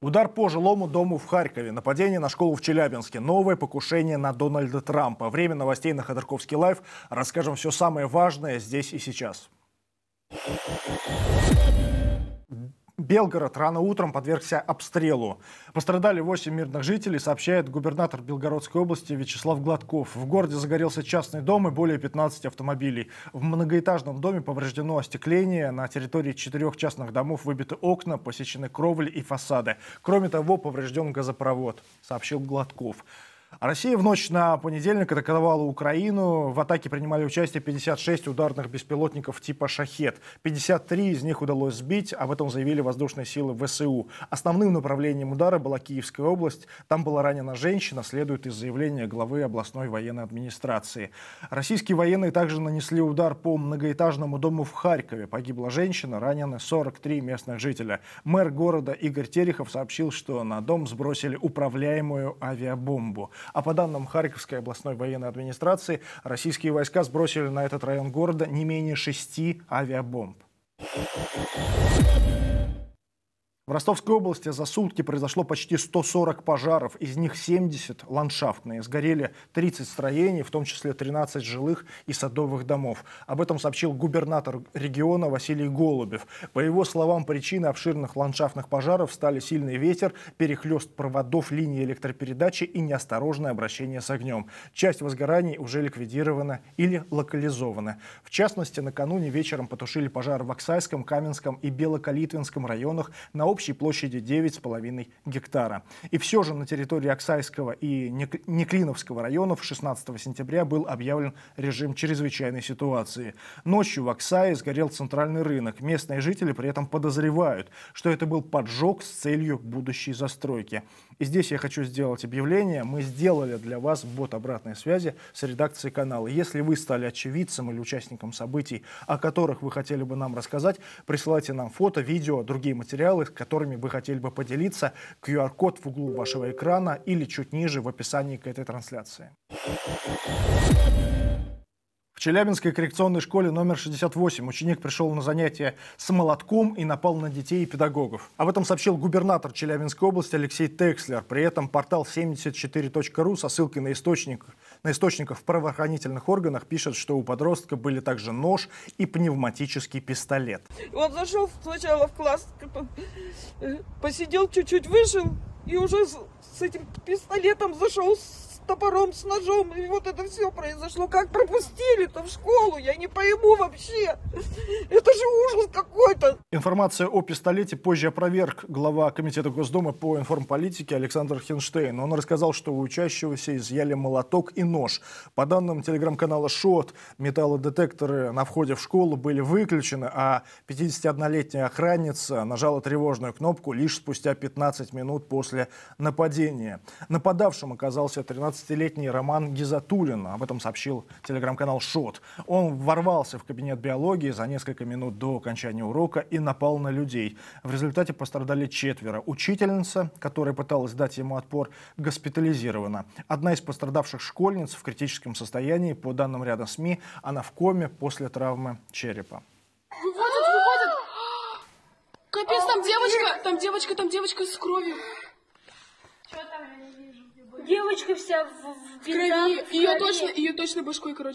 Удар по жилому дому в Харькове, нападение на школу в Челябинске, новое покушение на Дональда Трампа. Время новостей на Ходорковский лайф. Расскажем все самое важное здесь и сейчас. Белгород рано утром подвергся обстрелу. Пострадали 8 мирных жителей, сообщает губернатор Белгородской области Вячеслав Гладков. В городе загорелся частный дом и более 15 автомобилей. В многоэтажном доме повреждено остекление. На территории четырех частных домов выбиты окна, посечены кровли и фасады. Кроме того, поврежден газопровод, сообщил Гладков. А Россия в ночь на понедельник атаковала Украину. В атаке принимали участие 56 ударных беспилотников типа «Шахет». 53 из них удалось сбить, об этом заявили воздушные силы ВСУ. Основным направлением удара была Киевская область. Там была ранена женщина, следует из заявления главы областной военной администрации. Российские военные также нанесли удар по многоэтажному дому в Харькове. Погибла женщина, ранены 43 местных жителя. Мэр города Игорь Терехов сообщил, что на дом сбросили управляемую авиабомбу. А по данным Харьковской областной военной администрации, российские войска сбросили на этот район города не менее шести авиабомб. В Ростовской области за сутки произошло почти 140 пожаров, из них 70 ландшафтные. Сгорели 30 строений, в том числе 13 жилых и садовых домов. Об этом сообщил губернатор региона Василий Голубев. По его словам, причиной обширных ландшафтных пожаров стали сильный ветер, перехлест проводов линии электропередачи и неосторожное обращение с огнем. Часть возгораний уже ликвидирована или локализована. В частности, накануне вечером потушили пожар в Оксайском, Каменском и Белокалитвинском районах на общей площадью 9,5 гектара. И все же на территории Оксайского и Неклиновского районов 16 сентября был объявлен режим чрезвычайной ситуации. Ночью в Оксае сгорел центральный рынок. Местные жители при этом подозревают, что это был поджог с целью будущей застройки. И здесь я хочу сделать объявление. Мы сделали для вас бот обратной связи с редакцией канала. Если вы стали очевидцем или участником событий, о которых вы хотели бы нам рассказать, присылайте нам фото, видео, другие материалы, которые которыми вы хотели бы поделиться. QR-код в углу вашего экрана или чуть ниже в описании к этой трансляции. В Челябинской коррекционной школе номер 68 ученик пришел на занятие с молотком и напал на детей и педагогов. Об этом сообщил губернатор Челябинской области Алексей Текслер. При этом портал 74.ru со ссылкой на источник на источниках в правоохранительных органах пишет, что у подростка были также нож и пневматический пистолет. Он зашел сначала в класс, э, посидел чуть-чуть, вышел и уже с этим пистолетом зашел с топором, с ножом. И вот это все произошло. Как пропустили-то в школу? Я не пойму вообще. Это же ужас какой-то. Информация о пистолете позже опроверг глава Комитета Госдумы по информполитике Александр Хинштейн. Он рассказал, что у учащегося изъяли молоток и нож. По данным телеграм-канала «Шот», металлодетекторы на входе в школу были выключены, а 51-летняя охранница нажала тревожную кнопку лишь спустя 15 минут после нападения. Нападавшим оказался 13-летний Роман Гизатулин. Об этом сообщил телеграм-канал «Шот». Он ворвался в кабинет биологии за несколько минут до окончания урока и и напал на людей. В результате пострадали четверо. Учительница, которая пыталась дать ему отпор, госпитализирована. Одна из пострадавших школьниц в критическом состоянии, по данным ряда СМИ, она в коме после травмы черепа. Выходят, выходят! Капец, там девочка, там девочка, там девочка с кровью. Девочка вся в, в, в крови. Ее точно, ее точно башкой, короче.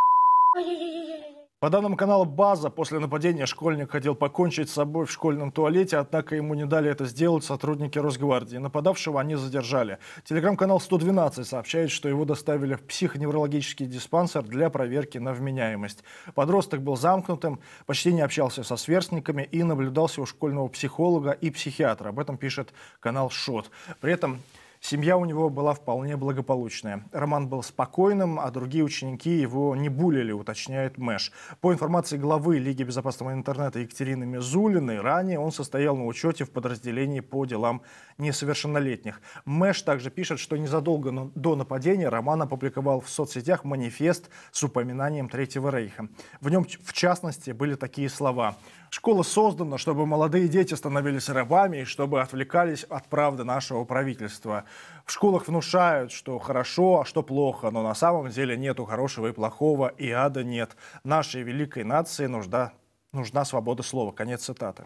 Ай-яй-яй-яй-яй. По данным канала «База», после нападения школьник хотел покончить с собой в школьном туалете, однако ему не дали это сделать сотрудники Росгвардии. Нападавшего они задержали. Телеграм-канал «112» сообщает, что его доставили в психоневрологический диспансер для проверки на вменяемость. Подросток был замкнутым, почти не общался со сверстниками и наблюдался у школьного психолога и психиатра. Об этом пишет канал «Шот». При этом Семья у него была вполне благополучная. Роман был спокойным, а другие ученики его не булили, уточняет Мэш. По информации главы Лиги безопасного интернета Екатерины Мизулиной, ранее он состоял на учете в подразделении по делам несовершеннолетних. Мэш также пишет, что незадолго до нападения Роман опубликовал в соцсетях манифест с упоминанием Третьего Рейха. В нем, в частности, были такие слова – Школа создана, чтобы молодые дети становились рабами и чтобы отвлекались от правды нашего правительства. В школах внушают, что хорошо, а что плохо, но на самом деле нету хорошего и плохого, и ада нет. Нашей великой нации нужда, нужна свобода слова. Конец цитаты.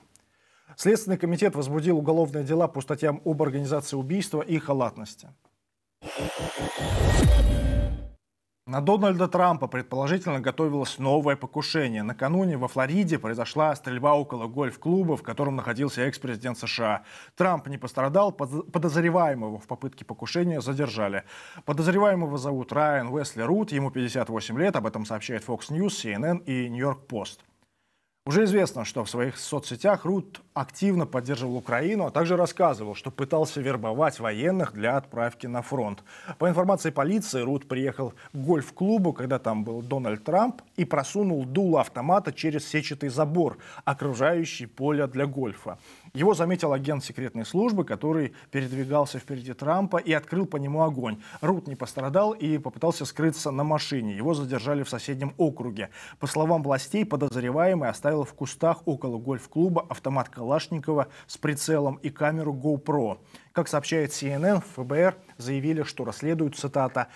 Следственный комитет возбудил уголовные дела по статьям об организации убийства и халатности. На Дональда Трампа предположительно готовилось новое покушение. Накануне во Флориде произошла стрельба около гольф-клуба, в котором находился экс-президент США. Трамп не пострадал, подозреваемого в попытке покушения задержали. Подозреваемого зовут Райан Уэсли Рут, ему 58 лет, об этом сообщает Fox News, CNN и New York Post. Уже известно, что в своих соцсетях Рут активно поддерживал Украину, а также рассказывал, что пытался вербовать военных для отправки на фронт. По информации полиции, Рут приехал к гольф-клубу, когда там был Дональд Трамп, и просунул дуло автомата через сетчатый забор, окружающий поле для гольфа. Его заметил агент секретной службы, который передвигался впереди Трампа и открыл по нему огонь. Рут не пострадал и попытался скрыться на машине. Его задержали в соседнем округе. По словам властей, подозреваемый оставил в кустах около гольф-клуба автомат Калашникова с прицелом и камеру GoPro. Как сообщает CNN, ФБР заявили, что расследуют, цитата,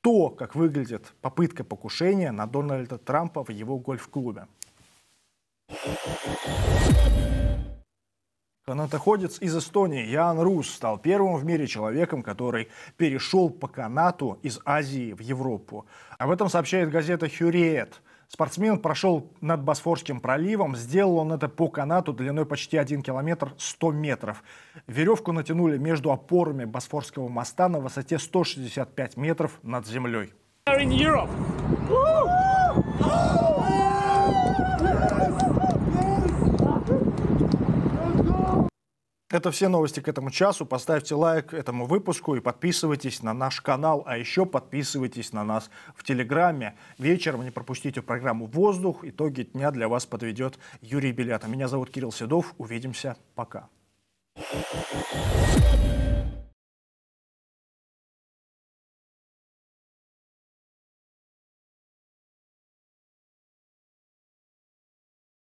то, как выглядит попытка покушения на Дональда Трампа в его гольф-клубе. Канатоходец из Эстонии Ян Рус стал первым в мире человеком, который перешел по канату из Азии в Европу. Об этом сообщает газета «Хюриет». Спортсмен прошел над Босфорским проливом. Сделал он это по канату длиной почти 1 километр 100 метров. Веревку натянули между опорами Босфорского моста на высоте 165 метров над землей. Это все новости к этому часу. Поставьте лайк этому выпуску и подписывайтесь на наш канал. А еще подписывайтесь на нас в Телеграме. Вечером не пропустите программу «Воздух». Итоги дня для вас подведет Юрий Белята. Меня зовут Кирилл Седов. Увидимся. Пока. Thank you.